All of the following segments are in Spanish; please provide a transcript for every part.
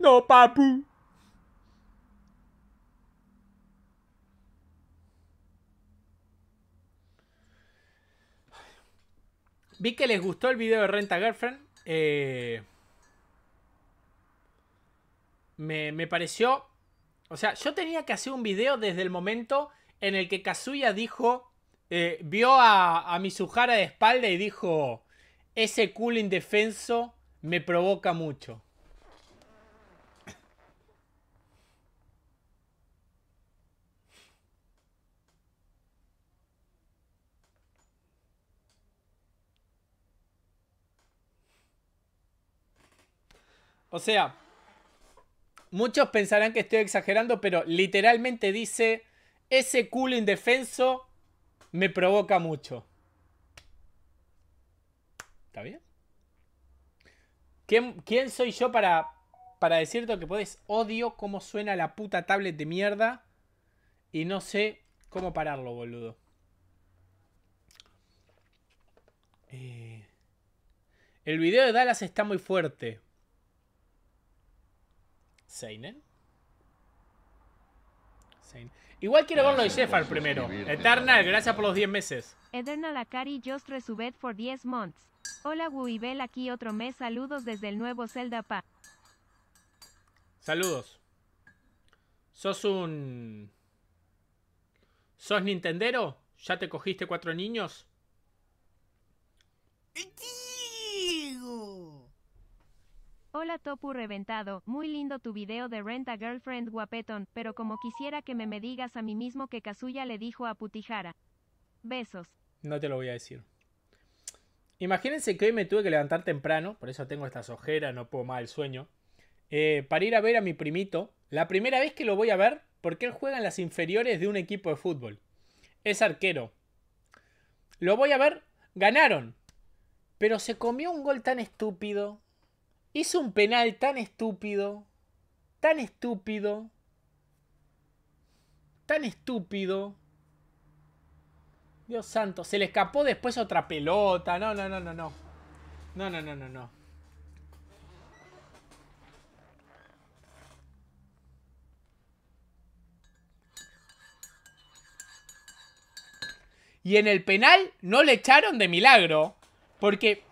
No, papu. Vi que les gustó el video de Renta Girlfriend. Eh, me, pareció... O sea, yo tenía que hacer un video desde el momento en el que Kazuya dijo... Eh, vio a, a Sujara de espalda y dijo... Ese cool indefenso me provoca mucho. O sea, muchos pensarán que estoy exagerando, pero literalmente dice, ese culo indefenso me provoca mucho. ¿Está bien? ¿Quién, soy yo para, para decirte que puedes Odio cómo suena la puta tablet de mierda y no sé cómo pararlo, boludo. Eh, el video de Dallas está muy fuerte. Seinen. Igual quiero verlo de Sheffard primero. Eternal, gracias por los 10 meses. Eternal Akari just resubed for 10 months. Hola Guibel, aquí otro mes. Saludos desde el nuevo Zelda Pa. Saludos. ¿Sos un... ¿Sos Nintendero? ¿Ya te cogiste cuatro niños? Hola Topu reventado, muy lindo tu video de Renta Girlfriend guapetón, pero como quisiera que me, me digas a mí mismo que Kazuya le dijo a Putijara. Besos. No te lo voy a decir. Imagínense que hoy me tuve que levantar temprano, por eso tengo estas ojeras, no puedo más el sueño, eh, para ir a ver a mi primito. La primera vez que lo voy a ver, porque él juega en las inferiores de un equipo de fútbol. Es arquero. Lo voy a ver, ganaron. Pero se comió un gol tan estúpido, Hizo un penal tan estúpido, tan estúpido, tan estúpido. Dios santo, se le escapó después otra pelota. No, no, no, no, no. No, no, no, no, no. Y en el penal no le echaron de milagro. Porque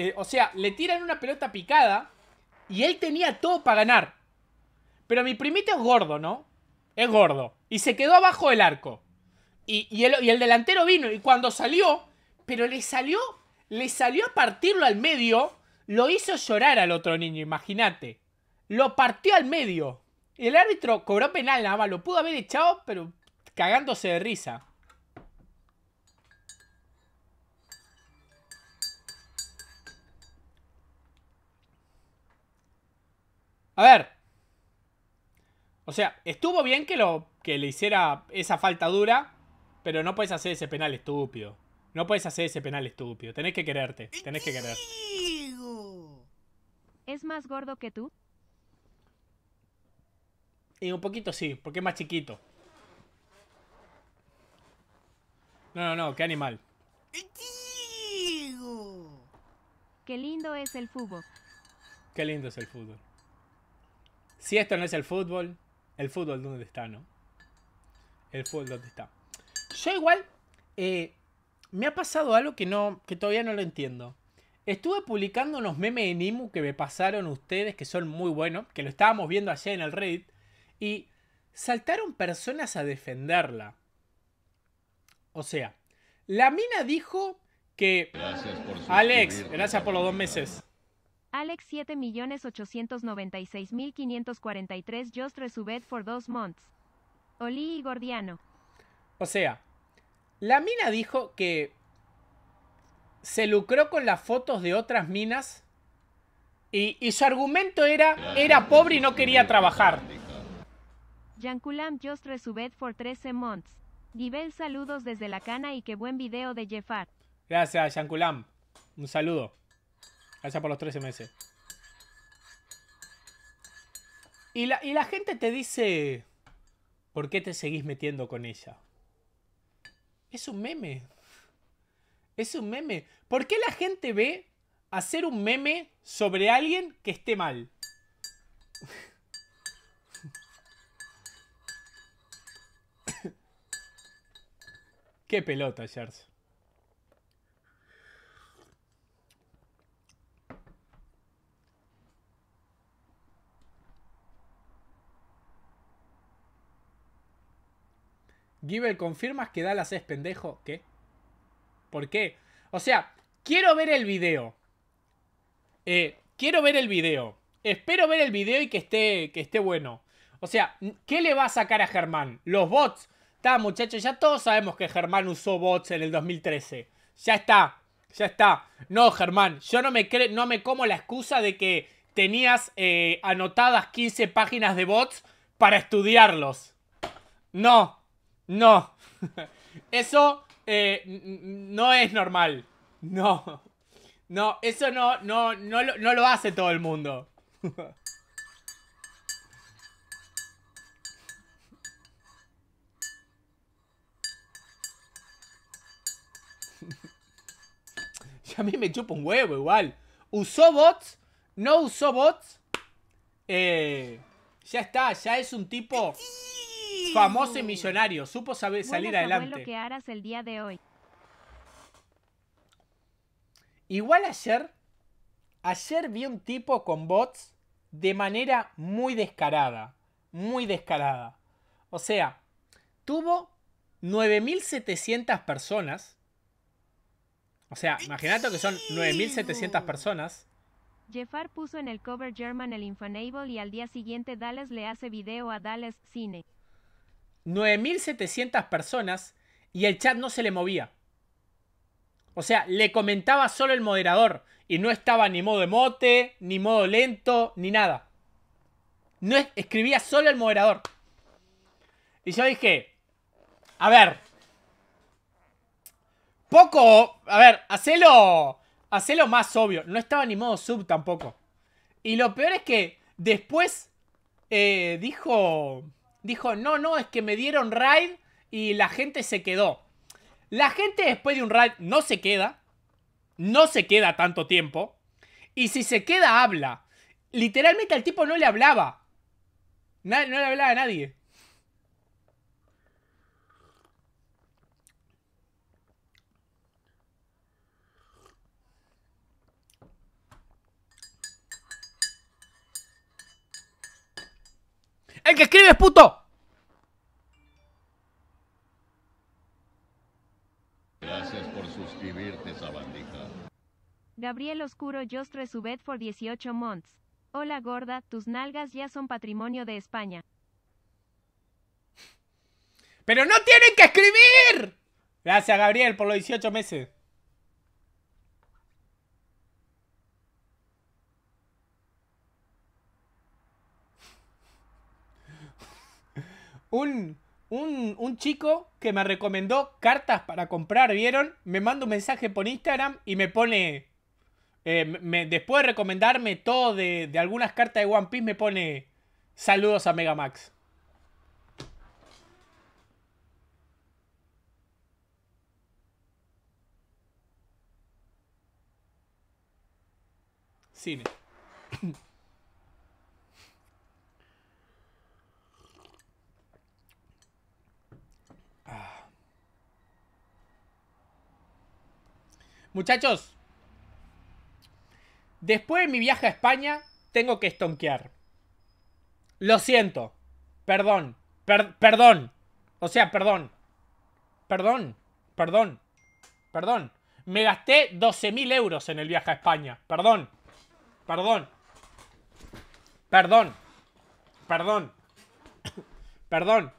eh, o sea, le tiran una pelota picada y él tenía todo para ganar. Pero mi primito es gordo, ¿no? Es gordo. Y se quedó abajo del arco. Y, el, delantero vino. Y cuando salió, pero le salió, le salió a partirlo al medio. Lo hizo llorar al otro niño, imagínate. Lo partió al medio. Y El árbitro cobró penal nada más, lo pudo haber echado, pero cagándose de risa. A ver. O sea, estuvo bien que, lo, que le hiciera esa falta dura, pero no puedes hacer ese penal estúpido. No puedes hacer ese penal estúpido. Tenés que quererte. Tenés que querer. ¿Es más gordo que tú? Y un poquito sí, porque es más chiquito. No, no, no, qué animal. Qué lindo es el fútbol. Qué lindo es el fútbol. Si esto no es el fútbol, el fútbol dónde está, ¿no? El fútbol dónde está. Yo igual eh, me ha pasado algo que no, que todavía no lo entiendo. Estuve publicando unos memes en Imu que me pasaron ustedes, que son muy buenos, que lo estábamos viendo allá en el Reddit, y saltaron personas a defenderla. O sea, la mina dijo que... Alex, gracias por los dos meses. Alex 7.896.543 just resubed for 2 months. Oli y Gordiano. O sea, la mina dijo que se lucró con las fotos de otras minas y, su argumento era era pobre y no quería trabajar. Yankulam just resubed for 13 months. nivel saludos desde la cana y qué buen video de Jeffar. Gracias, Yankulam. Un saludo. Allá por los 13 meses. Y la, gente te dice, ¿por qué te seguís metiendo con ella? Es un meme. Es un meme. ¿Por qué la gente ve hacer un meme sobre alguien que esté mal? Qué pelota, Charles. Gibel, ¿confirmas que Dallas es pendejo? ¿Qué? ¿Por qué? O sea, quiero ver el video. Eh, quiero ver el video. Espero ver el video y que esté, que esté bueno. O sea, ¿qué le va a sacar a Germán? Los bots. Está, muchachos, ya todos sabemos que Germán usó bots en el 2013. Ya está, ya está. No, Germán, yo no me, no me como la excusa de que tenías eh, anotadas 15 páginas de bots para estudiarlos. No, no. Eso eh, no es normal. No. No, eso no, no, no, lo, hace todo el mundo. a mí me chupa un huevo igual. Usó bots, no usó bots. Eh, ya está, ya es un tipo... Famoso y millonario, supo saber salir adelante. Igual ayer, ayer vi un tipo con bots de manera muy descarada, muy descarada. O sea, tuvo 9.700 personas. O sea, imagínate que son 9.700 personas. Jeffar puso en el cover German el Infanable y al día siguiente Dallas le hace video a Dallas Cine. 9.700 personas y el chat no se le movía. O sea, le comentaba solo el moderador y no estaba ni modo emote, ni modo lento, ni nada. No escribía solo el moderador. Y yo dije, a ver, poco, a ver, hacelo, hacelo más obvio. No estaba ni modo sub tampoco. Y lo peor es que después eh, dijo dijo, no, no, es que me dieron raid y la gente se quedó. La gente después de un raid no se queda, no se queda tanto tiempo, y si se queda habla. Literalmente al tipo no le hablaba. no le hablaba a nadie. El que escribe puto. Gracias por suscribirte, sabandija. Gabriel Oscuro su vet por 18 months. Hola gorda, tus nalgas ya son patrimonio de España. ¡Pero no tienen que escribir! Gracias, Gabriel, por los 18 meses. un, un, un chico que me recomendó cartas para comprar, ¿vieron? Me manda un mensaje por Instagram y me pone... Eh, después de recomendarme todo de, de, algunas cartas de One Piece, me pone saludos a Megamax. Cine. Muchachos, después de mi viaje a España, tengo que estonquear. Lo siento. Perdón. perdón. O sea, perdón. Perdón. Perdón. Perdón. Me gasté 12.000 euros en el viaje a España. Perdón. Perdón. Perdón. Perdón. Perdón.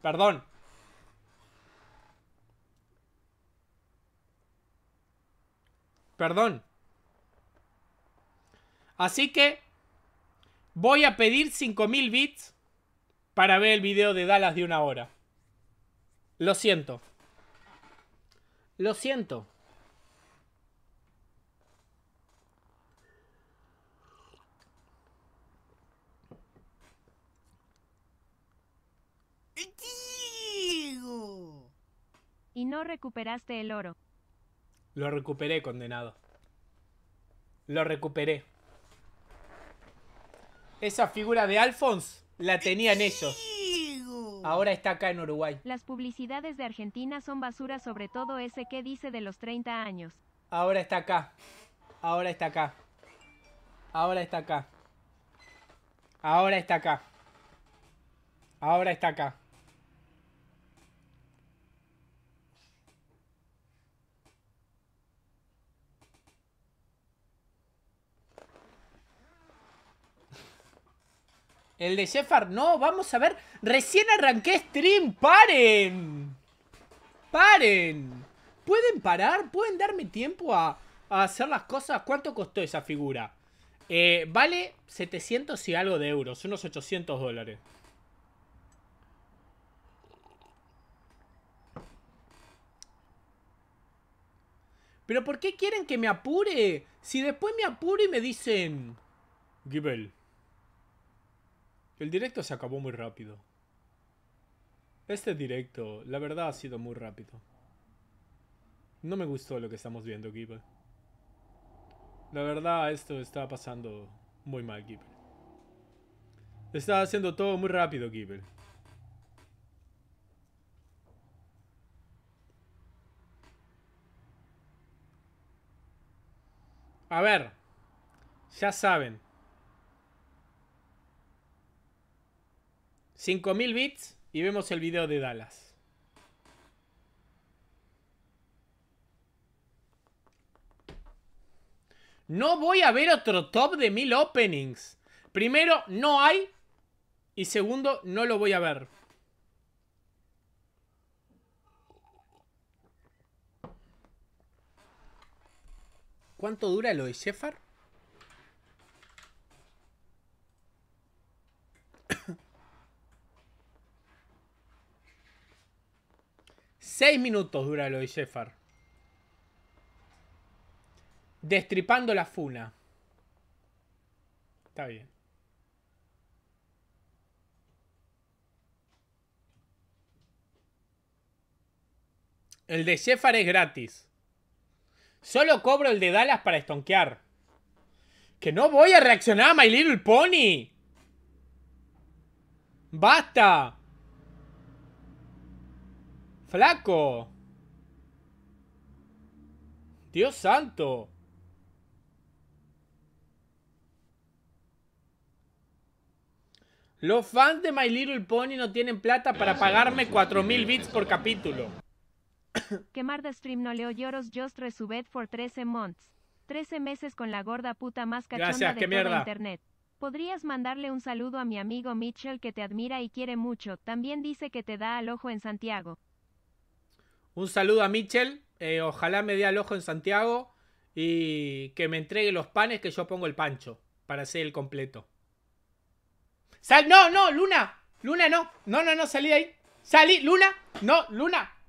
Perdón. Perdón. Así que voy a pedir 5000 bits para ver el video de Dallas de una hora. Lo siento. Lo siento. Y no recuperaste el oro. Lo recuperé, condenado. Lo recuperé. Esa figura de Alphonse la tenían ellos. Ahora está acá en Uruguay. Las publicidades de Argentina son basura, sobre todo ese que dice de los 30 años. Ahora está acá. Ahora está acá. Ahora está acá. Ahora está acá. Ahora está acá. El de Shepard, no, vamos a ver. Recién arranqué stream, paren. Paren. ¿Pueden parar? ¿Pueden darme tiempo a, hacer las cosas? ¿Cuánto costó esa figura? Eh, vale 700 y algo de euros, unos 800 dólares. Pero ¿por qué quieren que me apure? Si después me apuro y me dicen... Gibel, el directo se acabó muy rápido. Este directo, la verdad, ha sido muy rápido. No me gustó lo que estamos viendo, Keeper. La verdad, esto está pasando muy mal, Keeper. Está haciendo todo muy rápido, Keeper. A ver, ya saben, 5000 bits y vemos el video de Dallas. No voy a ver otro top de 1000 openings. Primero, no hay. Y segundo, no lo voy a ver. ¿Cuánto dura lo de Sheffard? 6 minutos dura lo de Sheffard. Destripando la funa. Está bien. El de Sheffard es gratis. Solo cobro el de Dallas para estonquear. ¡Que no voy a reaccionar a My Little Pony! ¡Basta! ¡Flaco! ¡Dios santo! Los fans de My Little Pony no tienen plata para pagarme 4.000 bits por capítulo. Quemar de stream no leo lloros just resubed for 13 months. 13 meses con la gorda puta más cachonda de toda internet. Podrías mandarle un saludo a mi amigo Mitchell que te admira y quiere mucho. También dice que te da al ojo en Santiago. Un saludo a Michel. Eh, ojalá me dé al ojo en Santiago y que me entregue los panes que yo pongo el pancho para hacer el completo. ¡Sal! ¡No, no! ¡Luna! ¡Luna, no! No, no, no, salí ahí. ¡Salí! ¡Luna! ¡No, Luna!